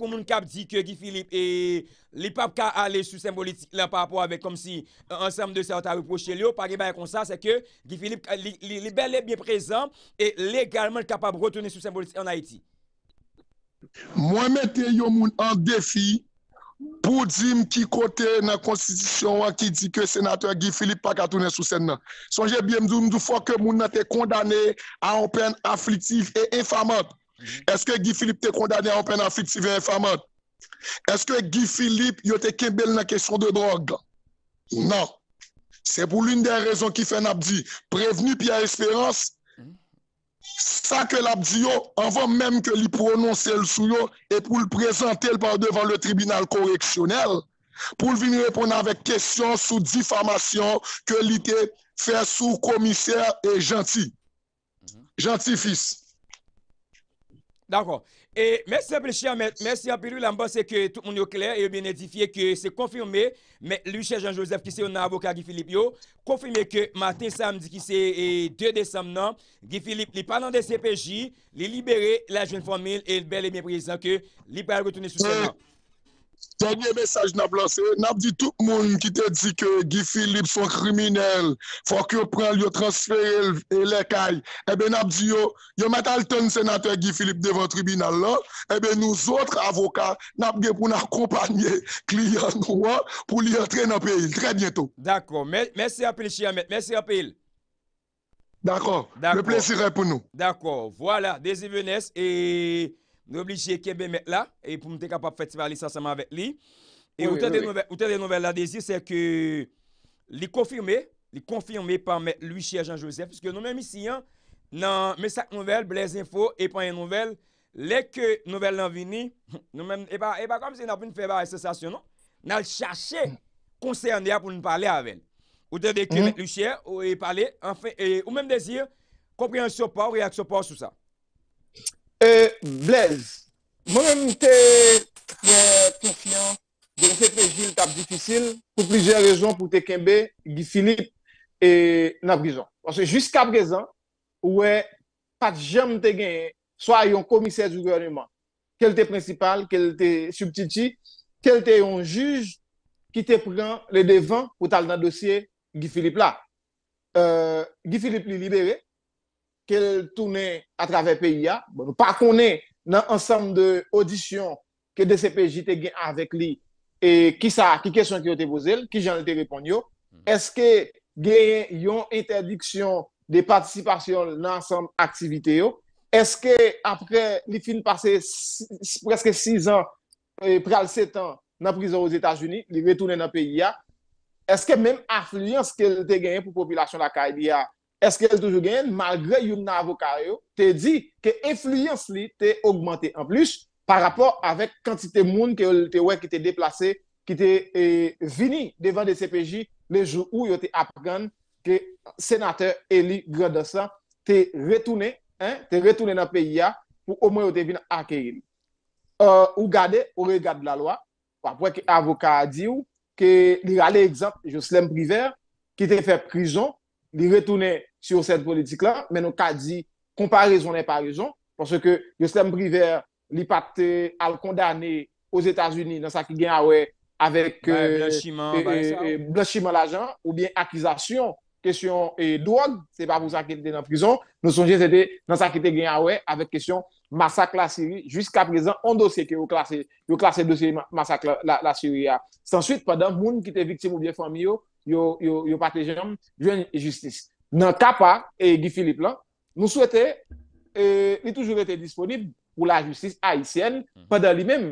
Moun kap di ke Gifilip e li pap ka ale sou sembolitik la parpo avek kom si ansem de senatary pou chel yo, pagi baye kon sa se ke Gifilip li bel le biye prezant e legalman kapap rotounen sou sembolitik an Haiti. Mwen mette yon moun an defi pou di m ki kote nan konstitusyon an ki di ke senatary Gifilip pak a tonen sou sen nan. Sonje biye mdoum dou fwa ke moun naten kondane a open aflitif e infamant. Est-ce que Guy Philippe t'est condamné en peine affective et infamante? Est-ce que Guy Philippe a été dans la question de drogue? Non. C'est pour l'une des raisons qui fait abdi. prévenu Pierre Espérance, ça que l'abdi avant même que lui prononce le souyo et pour le présenter devant le tribunal correctionnel, pour venir répondre avec question sous diffamation que l'ité fait sous commissaire et gentil. Gentil fils. D'akor. Mersi apilou, l'anbos se ke tout moun yo kler, e ben edifiye ke se konfirme, men luche Jean-Joseph ki se yon avoka Giffilip Yo, konfirme ke maten samdi ki se e 2 desam nan, Giffilip li palan de CPJ, li libere la joun formil, e bel e mien priye zan ke li par retene sou seman. Dernier message n'a pas n'a dit tout le monde qui te dit que Guy Philippe sont criminels, faut que prenne le transfert et les cailles. Eh bien, n'a dit yo, yo le sénateur Guy Philippe devant le tribunal là. Eh ben, nous autres avocats, n'a pour nous accompagner client pour lui entrer dans le pays très bientôt. D'accord. Merci à Pile Merci à Pile. D'accord. Le plaisir est pour nous. D'accord. Voilà, Désir et Nou obligye kebe met la, e pou mte kapap feti pali sasama vet li. E ou tè de nouvel la dezi, se ke li konfirme, li konfirme pan met lwishye Jean-Joseph, pske nou mèm isi an, nan mesak nouvel, blèz info, e panye nouvel, lèk nouvel lan vini, nou mèm, e pa kwa mse nan poun fèvare sasasyonon, nan chache konsernia pou nou pale avèn. Ou tè deke met lwishye, ou mèm dezi, komprensyo pa, reaksyo pa sou sa. Euh, Blaise, moi-même, suis très confiant de que Gilles tape difficile pour plusieurs raisons pour Tekembe, Guy Philippe et prison. Parce que jusqu'à présent, ouais, pas de jamais te gagné, soit un commissaire du gouvernement, quel était principal, quel était substitut, quel était un juge qui te prend le devant pour t'aller dans le dossier Guy Philippe là. Euh, Guy Philippe est libéré, ke l toune a travè P.I.A. Bon, Par konen nan ansanm de audisyon ke DCPJ te gen avek li, e ki sa, ki kesyon ki yo te bozel, ki jan te repon yo, hmm. eske gen yon interdiksyon de patisipasyon nan ansanm aktivite yo? Eske apre li film pase preske 6 an e pral 7 an nan prizon ouz Etat-Unis, li retoune nan P.I.A.? Eske men aflyans ke l te gen pou populasyon la Kaibia est-ce qu'elle toujours gagne malgré un avocat te dit que l'influence li augmenté en plus par rapport à la quantité monde que qui était déplacé qui était devant le CPJ le jour où yo a appris que sénateur Eli Gredosan était retourné hein le pays pour au moins te venir accueillir euh ou au regard de la loi après que avocat a dit que il a l'exemple Jocelyn Privert qui était fait prison il retourner sur cette politique-là, mais nous avons dit comparaison n'est pas raison, parce que le système privé, n'a pas été le condamné aux États-Unis dans ça qui gagne avec blanchiment, blanchiment l'argent ou bien accusation question et drogue, c'est pas pour ça qu'il était dans prison. Nous sommes c'était dans ce qui était gagné avec question massacre la Syrie. Jusqu'à présent, on dossier qui est classé, classé dossier massacre la, Syrie. Ah. ensuite, pendant monde qui était victime ou bien famille, yo pati jenom, jen justice. Nan kapa, e gifili plan, nou souwete, e toujou vete disponib pou la justice Haitienne, hmm. padan li menm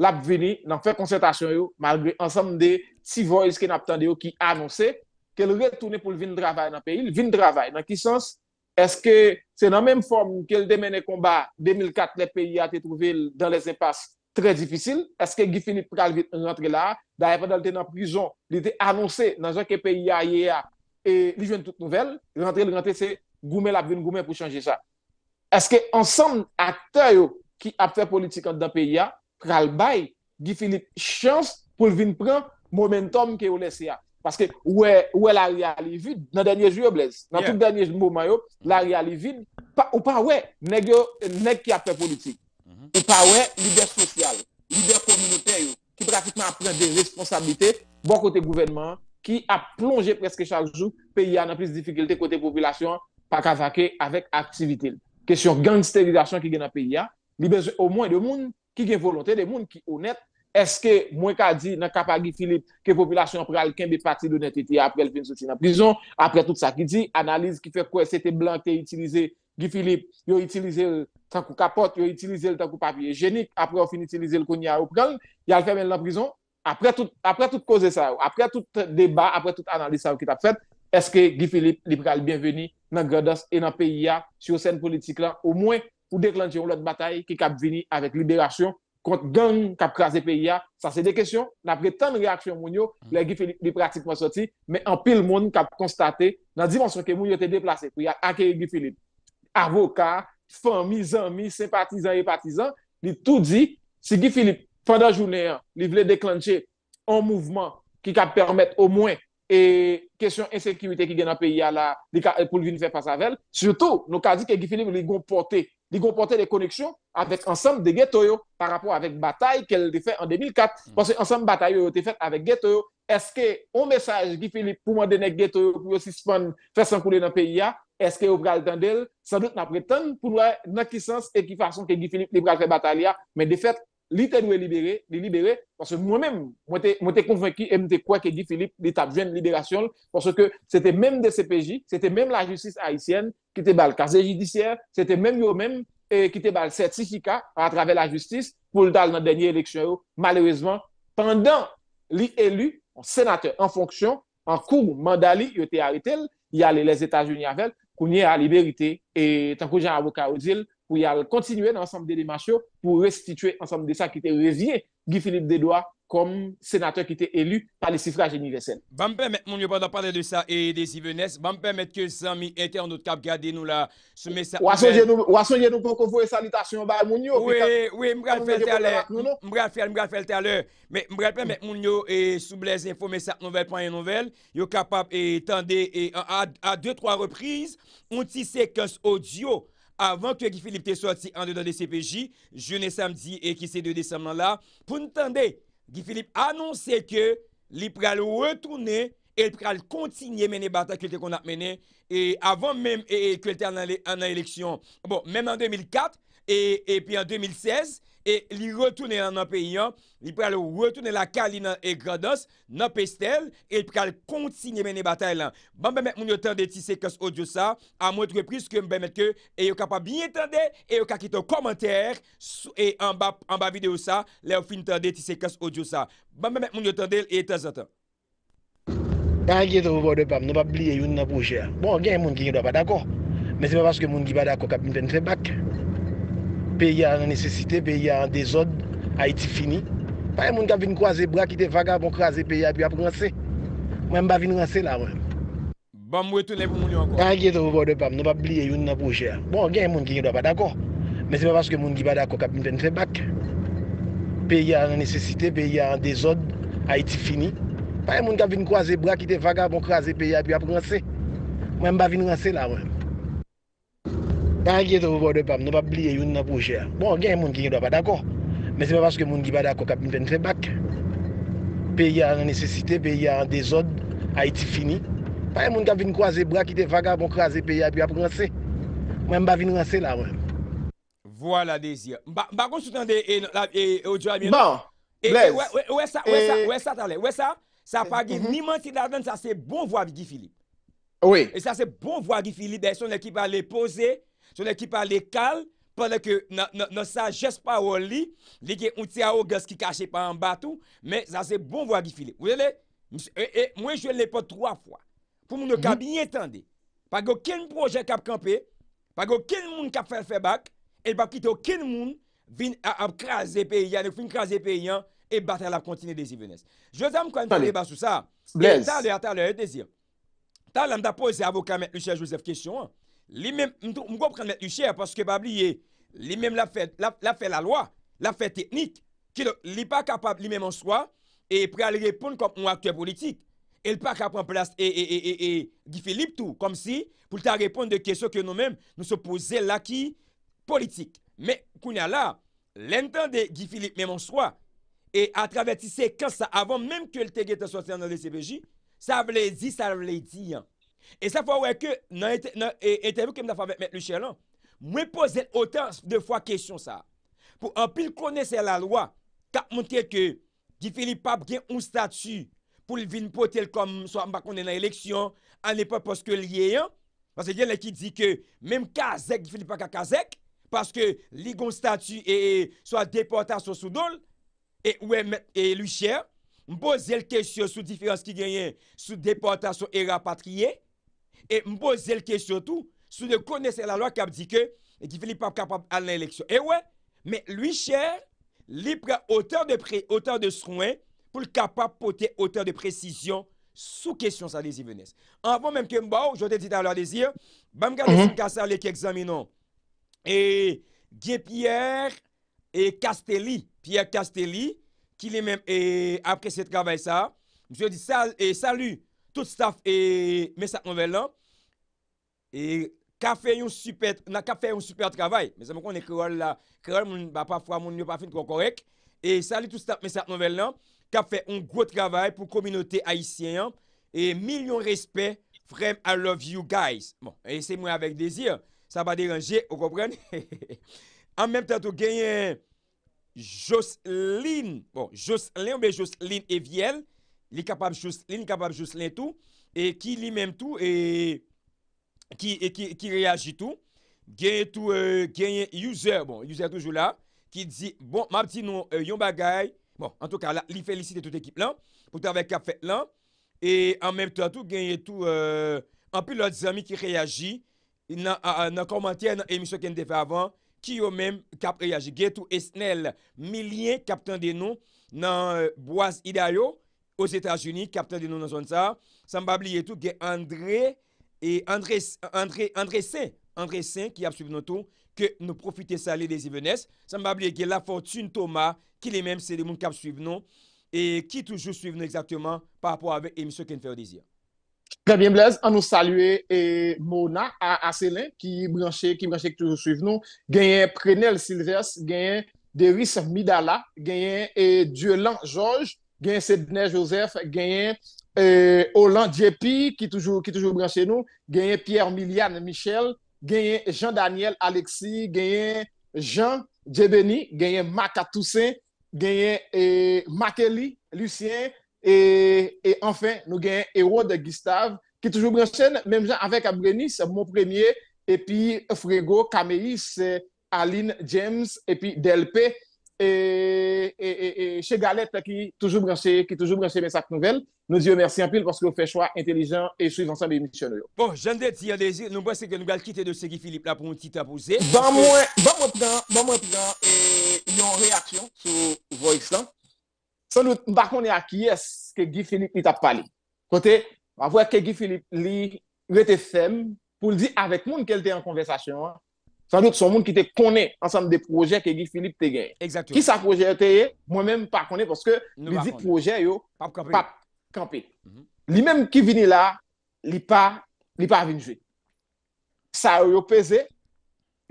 l'apveni nan fè konsentasyon yo, malgré ansam de si voyes ki n'ap tande yo ki anonsè, ke lou vè tounè pou l'vin dravay nan peyi, l'vin dravay, nan ki sens, eske se nan menm form ke l'demene komba 2004, le peyi a te trouvi dan les epas très difficile. Est-ce que Guy Philippe pral vite rentre là? D'ailleurs, pendant qu'il était en prison, il était annoncé dans un pays hier et il vient toute nouvelle. Rentrer, le rentrer, c'est Goumé la vine Goumé pour changer ça. Est-ce que ensemble, acteurs qui ont fait politique dans le pays, pral bail, Guy Philippe chance pour venir prendre momentum que vous laissez Parce que ouais, ouais la réalité vide, dans le dernier jour, Blaise, dans tout dernier moment, la réalité vide, ou pas ouais, nèg qui a fait politique. Et pas ouais, leader social, leader communautaire, qui pratiquement prend des responsabilités, bon côté gouvernement, qui a plongé presque chaque jour, pays en plus de difficultés côté population, pas cavaquer avec activité. Question gangsterisation qui est dans le pays, hein. il au moins de monde qui est volonté, de monde qui honnête. Est-ce que moi qu'a dit dans Philippe que population pral kembe parti d'honnêteté après le fin de la prison, après tout ça qui dit, analyse qui fait quoi c'était blanc qui utilisé Guy Philippe, il a utilisé euh, tant que capote, ils utilisé le tant papier hygiénique, après on finit d'utiliser le cognac, ils le fait dans la prison. Après tout, après tout cause ça, après tout débat, après toute analyse ça qui t'a fait, est-ce que Guy Philippe libéral bienvenu dans Gradas et dans le pays sur scène politique là, au moins pour déclencher une autre bataille qui cap venu avec libération contre gang cap le pays ça c'est des questions Après tant de réactions mm. les Guy Philippe est pratiquement sorti mais en pile monde a constaté dans la dimension que mounio était déplacé pour accueillir Guy Philippe avocat Femme, amis, sympathisants et partisans, ils dit tout dit, si Guy Philippe, pendant le journée, hein, il voulait déclencher un mouvement qui permettre au moins les questions d'insécurité qui viennent dans le pays, pour dit venir faire face à Surtout, nous avons dit que Guy Philippe a porter des connexions avec l'ensemble des ghettois par rapport à la bataille qu'elle a faite en 2004. Mm. Parce que l'ensemble de la bataille a été faite avec Ghetto Est-ce que un message Guy Philippe pour m'aider à ghettois pour aussi faire faire couler dans le pays? eske yo pral tendel, san dout nan pretende pou lwa nan ki sens e ki fason ke di Filip li pral fe batal ya, men de fet, li tenwe libere, li libere, panse mwen men, mwen te konvanki e mwen te kwa ke di Filip li tap jwen liberasyon l, panse ke se te men de CPJ, se te men la justis Haitien, ki te bal kaze judisyer, se te men yo men ki te bal sertifika a trave la justis pou l dal nan denye eleksyon yo, malwezman, pandan li elu, senate an fonksyon, an kou mandali yo te haritel, yale les Etats-Unis avel, pou nye a liberite, e tankou jan avoka ozil, pou yal kontinuen ansam de Dimashio, pou restitue ansam de sa ki te reziye, Guy Philippe Dedoit, comme sénateur qui était élu par suffrages universels. universels. permettre, mon parler de ça et des permettre que les amis internautes nous là, ce message. nous pour vous salutation bah, mon Oui, oui, je vais faire tout à Je vais faire, je vais et sous les infos, nouvelle, nouvelle, capable et à deux, trois reprises, on vais séquence audio avant que Philippe soit sorti en dedans de CPJ, jeudi samedi et qui c'est 2 décembre là, pour nous Gifilip anonsè ke li pral wè trounè El pral kontinye mène bata kèlte kon ap mène E avan mèm kèlte an an eleksyon Bon, mèm an 2004 E pi an 2016 e li rotoune nan nan peyi an, li pral wotoune la kalina e grados, nan pestel, e pral kontsigne meni batay lan. Ban bemet moun yo tande ti sekans odyo sa, a mwot repris ke mbe met ke, e yo kapab binye tande, e yo kakit e an komantere, e an ba video sa, le yo fin tande ti sekans odyo sa. Ban bemet moun yo tande, e tezantan. Da ye zovou vode pam, nou pap liye youn nan poujè. Bon gen yon moun ki yon do pa dako, men se pa paske moun ki ba dako, kap min pen se bak. Peye an an nesesite, peye an an dezod, a iti fini. Pa yon moun ka vin kwaze bra ki te vaga, bon kwaze peye an api api rase. Mwen mba vin rase la mwen. Bam mwe te le pou moun yo anko. A ye do vode bam, non pa pliye yon nan proje an. Bon, gen yon moun ki yon do pa tako. Men se pa paske moun ki ba tako kapin pen febak. Peye an an nesesite, peye an an dezod, a iti fini. Pa yon moun ka vin kwaze bra ki te vaga, bon kwaze peye an api api rase. Mwen mba vin rase la mwen. Dan gye do vode pam, nou pa pli e yon nan proje a. Bon, gen yon moun ki yon do pa takon. Men se pa paske moun ki ba takon kap nin ven trebak. Peye an nesesite, peye an dezod, a iti fini. Pa yon moun kap vin kwaze brak, ite vagab, moun kwaze peye ap yon ap rense. Mwen mba vin rense la wè. Vwa la dezya. Mba kon soutan de e, e, e o djwa mwen. Ban, brez. Ouè sa, ouè sa, ouè e- sa talè. Ouè sa, sa pa gen mhm. ni manti la den, sa se bon vwa bi gifili. Ouè. E sa se bon vwa gifili de son ekip a le posey. sou lè ki pa lè kal, pa lè ki nou sa jespa ou li, li gen ou tse a ou gèz ki kache pa an batou, mè zase bon vwa gifile. Ou eh, eh, lè, mwen jwè lè pa 3 fwa, pou moun nou ka mhm. binye tende, pa gò ken projè kap kampe, pa gò ken moun kap fè fè bak, e bap kitò ken moun vin a ap krasè pe iyan, ou fin krasè pe iyan, e batè la kontine de zi vènes. Je zanm kwen kwen lè ba sou sa, lè, ta lè, ta lè, lè, te zir, ta lè, mda pose avokame, lè chè josef kèsyon an, li men, mwen mwen pren mèd du chè, pwanske bab li, li men la fè la loa, la fè teknik, ki li pa kapab li men mons wak, e pre al repoun kom mwen aktè politik, el pa kapab, e, e, e, e, e, e, e, e, Gifilip tou, kom si, pou ta repoun de kesyon ke nou men, nou se pwose laki politik. Mè, kou nè la, lèntan de Gifilip men mons wak, e atrave ti sekansa avon, mèm ke ltege te sote anade se beji, sa vle di, sa vle di yon, E sa fwa wè ke nan etervou ke mda fwa met Luchère lan, mwen pose otan defwa kesyon sa. Pou an pil konese la lwa, kap mwen te ke di Filipap gen un statu pou li vin potel kom so an bakon dena eleksyon, an ne pa poske liye yon, mwen se gen la ki di ke menm kazek, di Filipap ka kazek, paske li gon statu e so a deportasyon sou dole, e wè met Luchère, mwen pose l kesyon sou diferans ki genyen sou deportasyon e rapatriye, Et me poser la question tout, si vous connaissez la loi qui a dit que Philippe pas capable d'aller à l'élection. Et eh ouais, mais lui cher, il prend autant de de soins pour le capable de porter autant de précision sous question ça désir venez. Avant même que Mbao, je te dit à leur désir, bam garder mhm. casse les qui examinons. Et Pierre et Castelli, Pierre Castelli qui les même et après ce travail ça, je dis ça et salut Tout staff e mesak nouvel nan, e ka fe yon super, na ka fe yon super travay, me zan mwen kon e krol la, krol mwen pa pa fwa mwen yon pa fin kon korek, e sali tout staff mesak nouvel nan, ka fe yon gro travay pou kominote aisyen, e milyon respet, frem I love you guys, bon, e se mwen avek dezyr, sa ba deranje, ou kompren, an menm tato genyen, Jocelyne, bon, Jocelyne, jocelyne evyen, Li kapap jous, li li kapap jous len tou. E ki li menm tou, e ki e reyagi tou. Genye tou, e, genye user, bon, user toujou la. Ki di, bon, map ti nou e, yon bagay. Bon, an tou ka la, li felisite tout ekip lan. Poutan vek kap fet lan. E an menm tou, an tou genye tou, an pilot zami ki reyagi. Nan komantye nan emisyon ken defa avan. Ki yo menm kap reyagi. Genye tou esnel, milyen kapten de nou nan euh, boaz idayou. Os Etats-Unis, kapten di nou nan zon sa. San babli etou gen André et André Saint André Saint ki ap suiv nou tou ke nou profite sali de zibènes. San babli etou gen La Fortune Thomas ki le menm se de moun kap suiv nou e ki toujou suiv nou exactement parpou avè emisyon ken fè ou dizi. Prebyen Blaise, an nou salue Mona a Asselin ki branchè ki toujou suiv nou gen Prenel Silvers gen Deris Midala gen Duelan Georges gagne Sidney Joseph, gagne euh, Hollande Djepi, qui toujours, qui toujours branché nous, gagne Pierre Miliane Michel, gagne Jean-Daniel Alexis, gagne Jean Djebeni, gagne Maka Toussaint, gagne euh, Makeli Lucien, et, enfin, nous gagnons de Gustave, qui toujours nous, même Jean avec Abrenis, mon premier, et puis Frégo Caméis, Aline James, et puis Delpe, et, chez Galette qui toujours branché, qui toujours branché mes sacs nouvelles. Nous disons merci en pile parce que vous faites choix intelligent et suivez ensemble les missionnaires. Bon, j'en détiens désir. Nous pensons que nous allons quitter de ce Philippe là pour un petit temps moi, Bon, moi, bon, moi, bon, et une réaction sur Voice là. Sans doute, par contre, à qui est-ce que Guy Philippe t'a parlé? Côté, on voir que Guy Philippe, lui, il était femme pour le dire avec monde qu'elle était en conversation. Hein. San lout son moun ki te konè mhm. ansanm euh, de projè ke gifilip te gen. Ki sa projè te ye, mwen menm pa konè poske li di projè yo pap kampe. Li menm ki vini la, li pa vinjwe. Sa yo peze,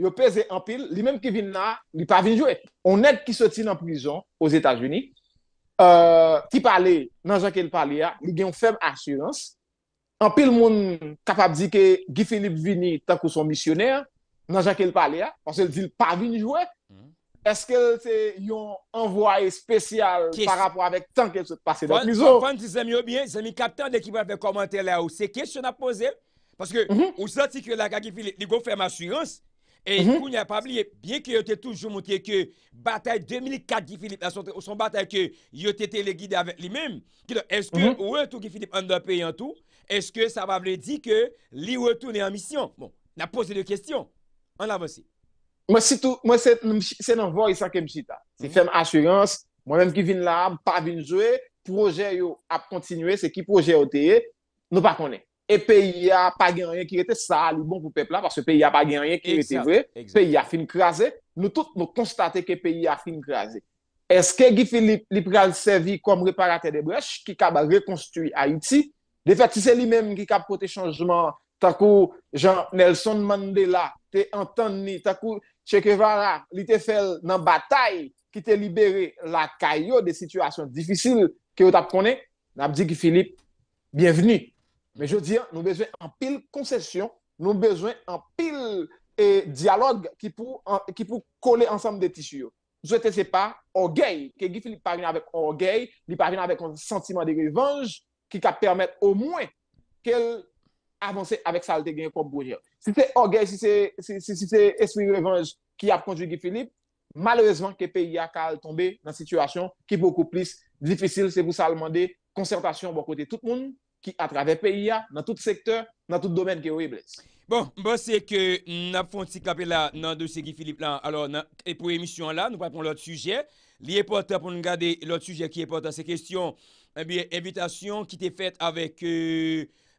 yo peze anpil, li menm ki vini la, li pa vinjwe. Onèd ki se ti nan pizan os Etat-Unis, ti pale nan jan ke li pale ya, li gen fèm asurans. Anpil moun kapab di ke gifilip vini tankou son misionèr, non jan hein? il l le ya, parce l pas l pa hmm. est-ce qu'il y oh a un envoi spécial par rapport à tant qu'il se passe dans la Fon ti zemi yo bien, zemi capitaine de ki wè un commenter là ou, question à à poser parce que vous mhm. senti que la philippe fi li go ma assurance Et il mhm. n'y a pas oublié, bien qu'il était toujours montré que bataille 2004 de Philippe, son, été bataille que il était avec lui-même, est-ce que mhm. le retour de Philippe en pays en tout, est-ce que ça va veut dire que lui retourne en mission Bon, on a posé deux questions. Mwen la mwen si. Mwen si tou, mwen se nan vò yi sa kem jita. Si mhm. fem assurans, mwen mwen ki vin la, mwen pa vin zwe, proje yo ap kontinwe, se ki proje yo teye, nou pa konen. E peyi ya pa gen ryen ki rete sal ou bon pou pepla, parce peyi ya pa gen ryen ki rete vre, peyi ya fin krasè, nou tout mwen konstate ke peyi ya fin krasè. Eske gifin li pral sevi kom reparate de brech ki kab a rekonstruy Haiti, defat si se li menm ki kab pote chanjman takou Jean Nelson Mandela, t'es entonné, t'as cou, Chekevara, t'a fait une bataille qui t'a libéré, la caillou des situations difficiles que vous t'apportez. dit que Philippe, bienvenue. Mais je veux dire, nous besoin en pile concessions, nous besoin en pile et eh, dialogue qui pour qui pour coller ensemble des tissus. Je ne sais pas, orgueil que Gu Philippe parvient avec orgueil, il parvient avec un sentiment de revanche qui va permettre au moins qu'elle avancer avec sauldégué pour bouger. Si te orge, si te espri revanj ki ap konjou Gifilip, malouezman ke PIA kal tombe nan sitwasyon ki poukou plis. Difisil se pou sa alman de konsentasyon bo kote tout moun ki atrave PIA nan tout sektor, nan tout domen ki ou e bles. Bon, mba bon, se ke mm, nap fonte si kape la nan dosye Gifilip la, alor nan epou emisyon la, nou papon lot sujè. Li e pota pou nou gade lot sujè ki e pota se kestyon, mbiye eh evitasyon ki te fet avèk...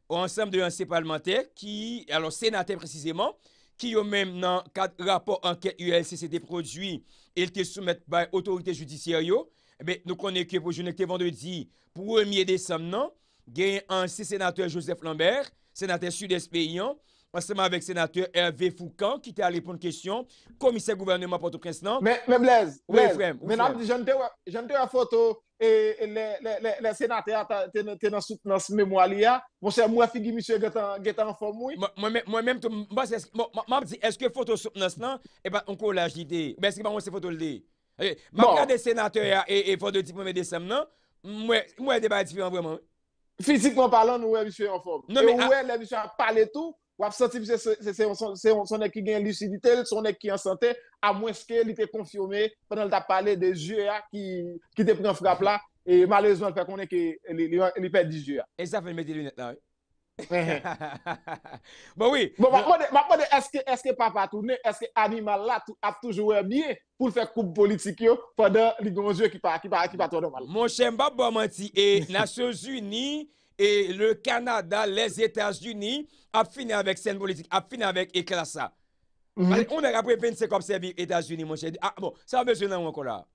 ou ansanm de yon se parlementer ki, alon senate precizeman, ki yo men eh nan kat rapor anket ULC se te produi, el te soumet bay otorite judisyaryo, ebe nou konen ke pou joun ekte vande di, pou ou miye desam nan, gen an se senate Joseph Lambert, senate sud-espe yon, Mwen seman avèk senatèr Hervé Foucan ki te alè pon kèsyon Komisè gouverne mwen poto prens nan Mè blèz, blèz Mè nan ap di jan te wè, jan te wè foto E lè, lè, lè, lè, lè senatèr Tè nan soutenans mèmou alè ya Mwen seman mwen figi misè gètan, gètan Mwen mèm, mwen mèm tou Mwen ap di, eske foto soutenans nan E pa onkò la jidè, mwen eske pa mwen sefoto lè Mwen mèm de senatèr ya E, e, e, fò de ti pou mè de sem nan Mwen, mwen de bè di fè an vè Wa senti c'est c'est son équipe qui gain lucidité, son équipe qui en santé à moins que il était confirmé pendant qu'elle a parlé des yeux hein, qui qui pris en frappe là et malheureusement fait qu'on est qui il perd des yeux hein. et ça fait mettre les lunettes là. bon oui, est-ce que est-ce que papa tourne est-ce que animal là a toujours bien pour faire coupe politique pendant les grands yeux qui ne qui pas qui Mon cher babo manti et Nations Unies et le Canada, les États-Unis, a fini avec scène politique, a fini avec éclat ça. Mhm. On a après 25 ans aux États-Unis, mon cher. Ah bon, ça a besoin d'un encore là.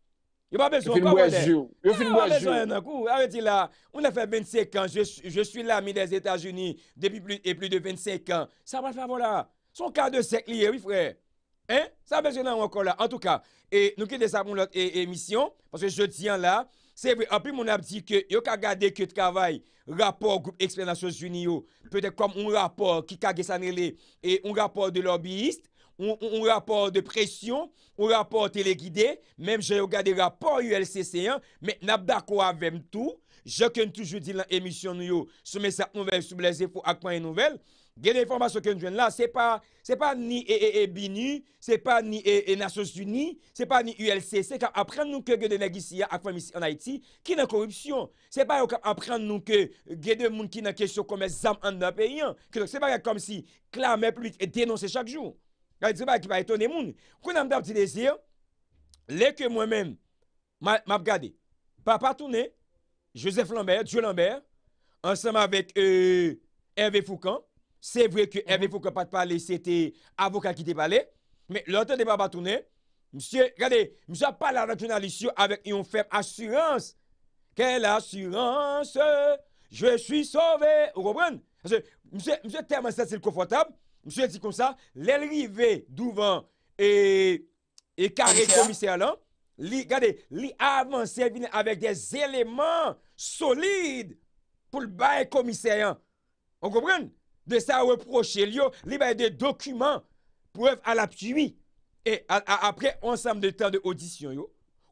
Il n'y a pas besoin d'un encore. Il n'y a pas besoin d'un coup. Arrêtez là. On a fait 25 ans. Je, je suis l'ami des États-Unis depuis plus, et plus de 25 ans. Ça va faire, voilà. Son cas de siècle, oui, frère. Hein? Ça a besoin d'un encore là. En tout cas, et nous quittons ça pour notre émission. Parce que je tiens là, Se vre, api moun ap di ke yo ka gade ke travay rapor Groupe Explanation Junio, pwede kom un rapor ki kage san ele, e un rapor de lobbyist, un rapor de presyon, un rapor telegide, menm jè yo gade rapor ULCC1, menm nap dakwa avèm tou, jè ken toujou di lan emisyon nou yo, sou mè sa ouvel sou blèze pou akman nouvel, Gede informasyon ke nou jwen la, se pa ni EEE Bini, se pa ni E Nation e, e, Suni, se pa ni e, ULCC, se pa apren nou ke gede negisyon akwemisi an Haiti, ki nan korupsyon. Se pa yo kap apren nou ke gede moun ki nan kesyon kome zam an da pe yon. Se pa yo kap kom si klame publik et denonse chak jou. Gade se pa ki pa etone moun. Kou nan mda pti desir, le ke mwen men map gade, pa patounen, Joseph Lambert, Joe Lambert, ansenman vek euh, Hervé Foucan, C'est vrai que mhm. Hervé Foucault pas parler, c'était avocat qui te parlé. Mais l'autre débat pas tourné. Monsieur, regardez, monsieur parle la journaliste avec une ferme assurance. Quelle assurance Je suis sauvé. Vous comprenez Parce que monsieur, monsieur tellement c'est confortable. Monsieur dit comme ça, l'arrivée devant et, et carré commissaire là, regardez, li avance avec des éléments solides pour le bail commissaire. Hein. Vous comprenez de sa reproche li yo, li baye de dokumen pou ev a la pjwi e apre ansam de tan de odisyon yo,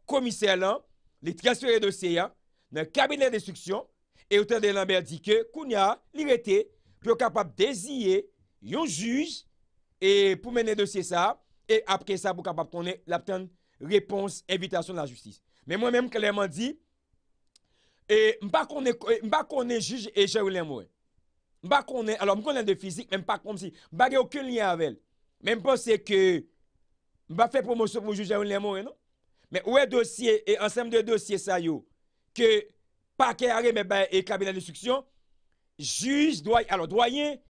komiser lan li transferye dosye ya nan kabine destruksyon, e ou tan de naber dike, kounya, li rete pou kapap dezye yon juz, e pou menen dosye sa, e apre sa pou kapap tonen la tan repons evitasyon la justise, men mwen menm klèman di e mba konen mba konen juz e jè ou lèm wè Ba konen, alo m konen de fizik, men pa kon si. Ba ge okun liye avel. Men m pos se ke, ba fe promosyon pou jujè ou lèmou, eno. Non? Men ou e dosye, e ansèm de dosye sa yo, ke pa ke are, men ba e kabina distriksyon, juj, doye, alo doye,